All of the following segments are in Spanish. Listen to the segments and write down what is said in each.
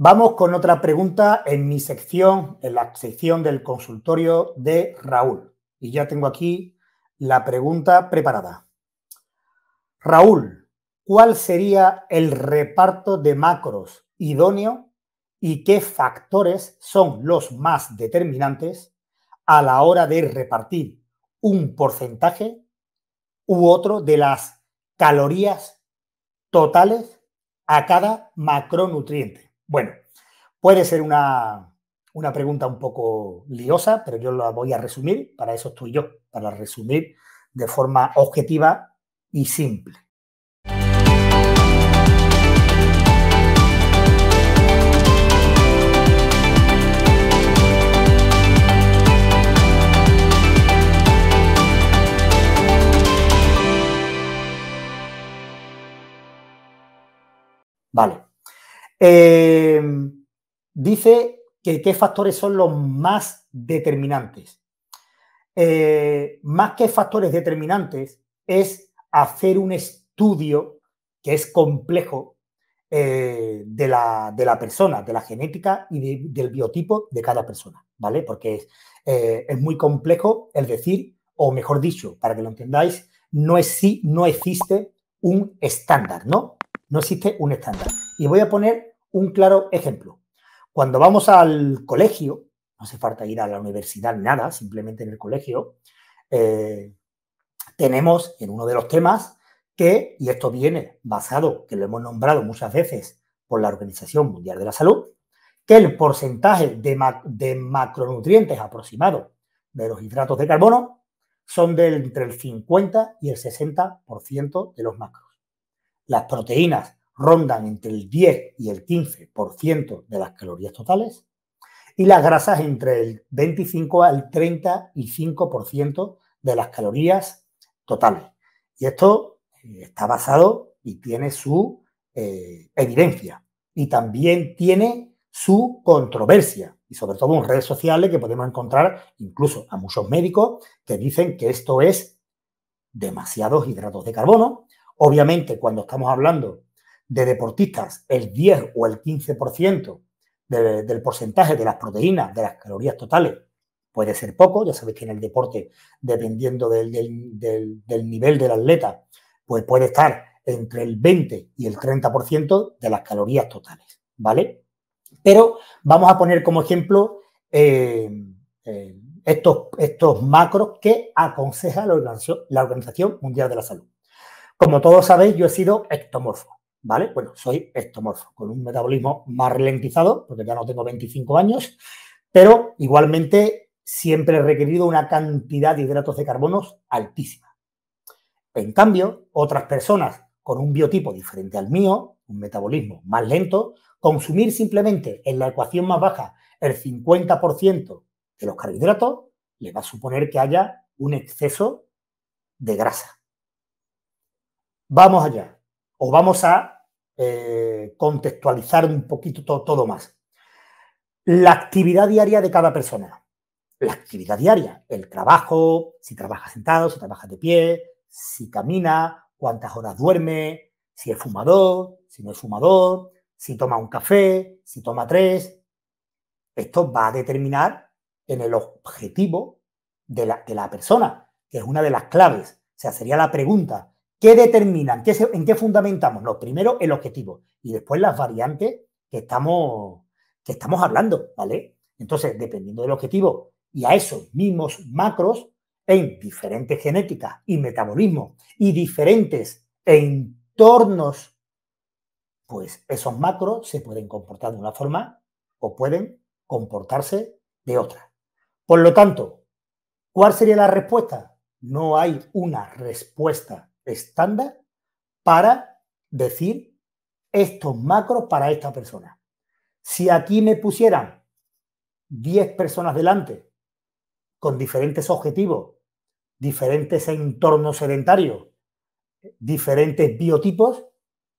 Vamos con otra pregunta en mi sección, en la sección del consultorio de Raúl. Y ya tengo aquí la pregunta preparada. Raúl, ¿cuál sería el reparto de macros idóneo y qué factores son los más determinantes a la hora de repartir un porcentaje u otro de las calorías totales a cada macronutriente? Bueno, puede ser una, pregunta un poco liosa, pero yo la voy a resumir, para eso estoy yo, para resumir de forma objetiva y simple. Vale. Eh, dice que qué factores son los más determinantes. Eh, más que factores determinantes es hacer un estudio que es complejo eh, de, la, persona, de la genética y del biotipo de cada persona, ¿vale? Porque es, muy complejo el decir, o mejor dicho, para que lo entendáis, no, es, no existe un estándar, ¿no? No existe un estándar. Y voy a poner un claro ejemplo. Cuando vamos al colegio, no hace falta ir a la universidad ni nada, simplemente en el colegio, eh, tenemos en uno de los temas que, y esto viene basado, que lo hemos nombrado muchas veces por la Organización Mundial de la Salud, que el porcentaje de, macronutrientes aproximado de los hidratos de carbono son de entre el 50 y el 60% de los macros las proteínas rondan entre el 10 y el 15% de las calorías totales y las grasas entre el 25 al 35% de las calorías totales. Y esto eh, está basado y tiene su eh, evidencia y también tiene su controversia y sobre todo en redes sociales que podemos encontrar incluso a muchos médicos que dicen que esto es demasiados hidratos de carbono, Obviamente, cuando estamos hablando de deportistas, el 10 o el 15% del porcentaje de las proteínas, de las calorías totales, puede ser poco. Ya sabéis que en el deporte, dependiendo del, nivel del atleta, pues puede estar entre el 20 y el 30% de las calorías totales, ¿vale? Pero vamos a poner como ejemplo eh, eh, estos, macros que aconseja la Organización Mundial de la Salud. Como todos sabéis, yo he sido ectomorfo, ¿vale? Bueno, soy ectomorfo, con un metabolismo más ralentizado, porque ya no tengo 25 años, pero igualmente siempre he requerido una cantidad de hidratos de carbonos altísima. En cambio, otras personas con un biotipo diferente al mío, un metabolismo más lento, consumir simplemente en la ecuación más baja el 50% de los carbohidratos les va a suponer que haya un exceso de grasa. Vamos allá, o vamos a eh, contextualizar un poquito todo, más. La actividad diaria de cada persona. La actividad diaria, el trabajo, si trabaja sentado, si trabaja de pie, si camina, cuántas horas duerme, si es fumador, si no es fumador, si toma un café, si toma tres. Esto va a determinar en el objetivo de la, de la persona, que es una de las claves. O sea, sería la pregunta, ¿Qué determinan? ¿En qué fundamentamos? Lo primero el objetivo y después las variantes que estamos, que estamos hablando, ¿vale? Entonces, dependiendo del objetivo y a esos mismos macros, en diferentes genéticas y metabolismo y diferentes entornos, pues esos macros se pueden comportar de una forma o pueden comportarse de otra. Por lo tanto, ¿cuál sería la respuesta? No hay una respuesta estándar para decir estos macros para esta persona. Si aquí me pusieran 10 personas delante con diferentes objetivos, diferentes entornos sedentarios, diferentes biotipos,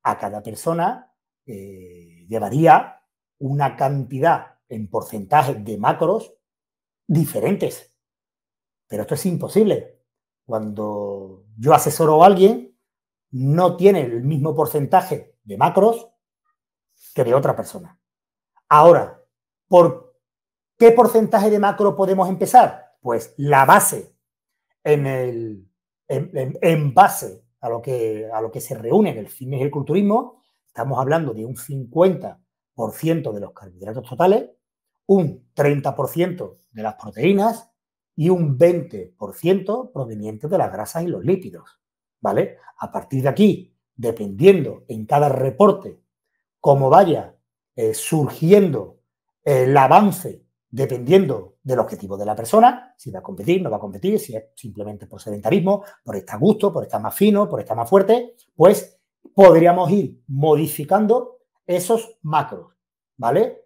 a cada persona eh, llevaría una cantidad en porcentaje de macros diferentes. Pero esto es imposible, cuando yo asesoro a alguien, no tiene el mismo porcentaje de macros que de otra persona. Ahora, ¿por qué porcentaje de macro podemos empezar? Pues la base, en, en, base a lo, que, a lo que se el fitness y el culturismo, estamos hablando de un 50% de los carbohidratos totales, un 30% de las proteínas, y un 20% proveniente de las grasas y los lípidos. ¿Vale? A partir de aquí, dependiendo en cada reporte cómo vaya eh, surgiendo el avance, dependiendo del objetivo de la persona, si va a competir, no va a competir, si es simplemente por sedentarismo, por estar a gusto, por estar más fino, por estar más fuerte, pues podríamos ir modificando esos macros, ¿vale?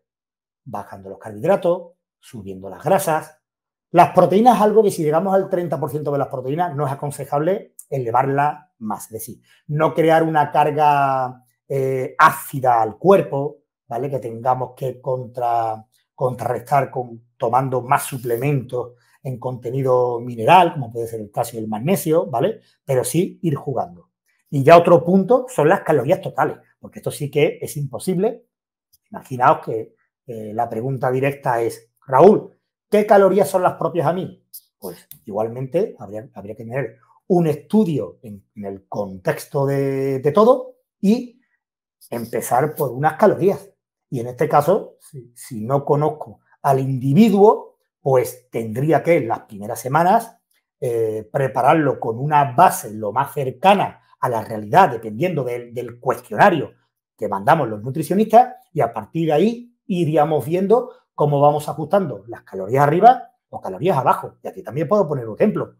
Bajando los carbohidratos, subiendo las grasas, las proteínas, algo que si llegamos al 30% de las proteínas, no es aconsejable elevarla más. Es decir, no crear una carga eh, ácida al cuerpo, ¿vale? Que tengamos que contra, contrarrestar tomando más suplementos en contenido mineral, como puede ser el calcio y el magnesio, ¿vale? Pero sí ir jugando. Y ya otro punto son las calorías totales, porque esto sí que es imposible. Imaginaos que eh, la pregunta directa es, Raúl, ¿Qué calorías son las propias a mí? Pues, pues. igualmente habría, que tener un estudio en, el contexto de, todo y empezar por unas calorías. Y en este caso, si, no conozco al individuo, pues tendría que en las primeras semanas eh, prepararlo con una base lo más cercana a la realidad, dependiendo del cuestionario que mandamos los nutricionistas, y a partir de ahí iríamos viendo cómo vamos ajustando las calorías arriba o calorías abajo. Y aquí también puedo poner un ejemplo.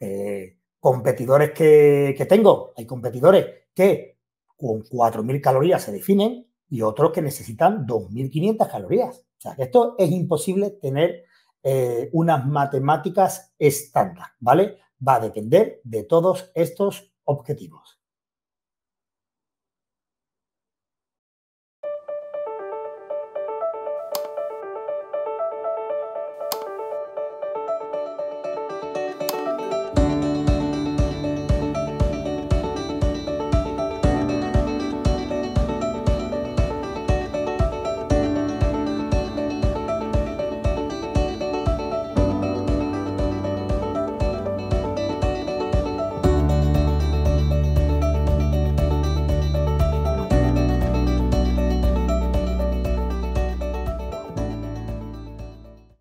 Eh, competidores que, tengo, hay competidores que con 4.000 calorías se definen y otros que necesitan 2.500 calorías. O sea, que esto es imposible tener eh, unas matemáticas estándar, ¿vale? Va a depender de todos estos objetivos.